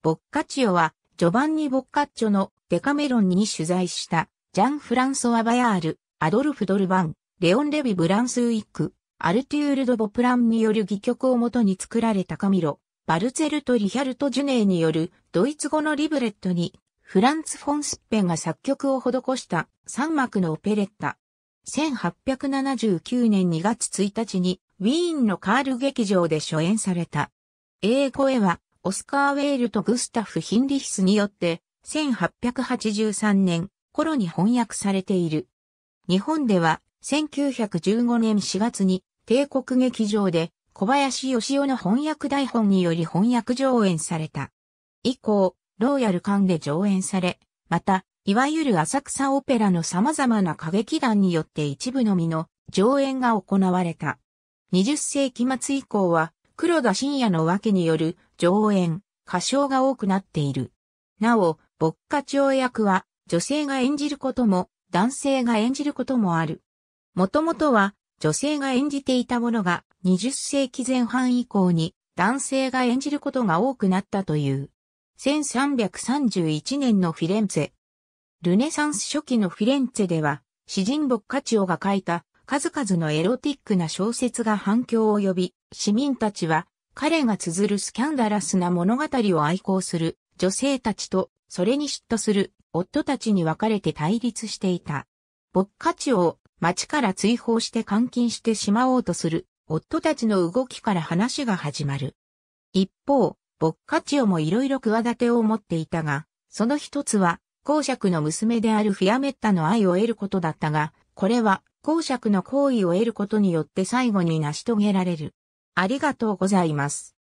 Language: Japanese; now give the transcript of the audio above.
ボッカチオは、ジョバンニ・ボッカッチョのデカメロンに取材した、ジャン・フランソワ・バヤール、アドルフ・ドルバン、レオン・レビ・ブランスウィック、アルテュール・ド・ボプランによる戯曲をもとに作られたカミロ、バルツェルとリヒャルト・ジュネーによるドイツ語のリブレットに、フランツ・フォンスッペンが作曲を施した3幕のオペレッタ。1879年2月1日にウィーンのカール劇場で初演された。英語絵はオスカー・ウェールとグスタフ・ヒンリヒスによって、1883年頃に翻訳されている。日本では、1915年4月に、帝国劇場で、小林義夫の翻訳台本により翻訳上演された。以降、ローヤル館で上演され、また、いわゆる浅草オペラの様々な歌劇団によって一部のみの上演が行われた。20世紀末以降は黒田深也の訳による上演、歌唱が多くなっている。なお、牧歌長役は女性が演じることも男性が演じることもある。もともとは女性が演じていたものが20世紀前半以降に男性が演じることが多くなったという。1331年のフィレンツェ。ルネサンス初期のフィレンツェでは詩人牧歌長が書いた数々のエロティックな小説が反響を呼び、市民たちは彼が綴るスキャンダラスな物語を愛好する女性たちとそれに嫉妬する夫たちに分かれて対立していた。ボッカチを町から追放して監禁してしまおうとする夫たちの動きから話が始まる。一方、ボッカチオもいろいろ企てを持っていたが、その一つは、公爵の娘であるフィアメッタの愛を得ることだったが、これは公爵の行為を得ることによって最後に成し遂げられる。ありがとうございます。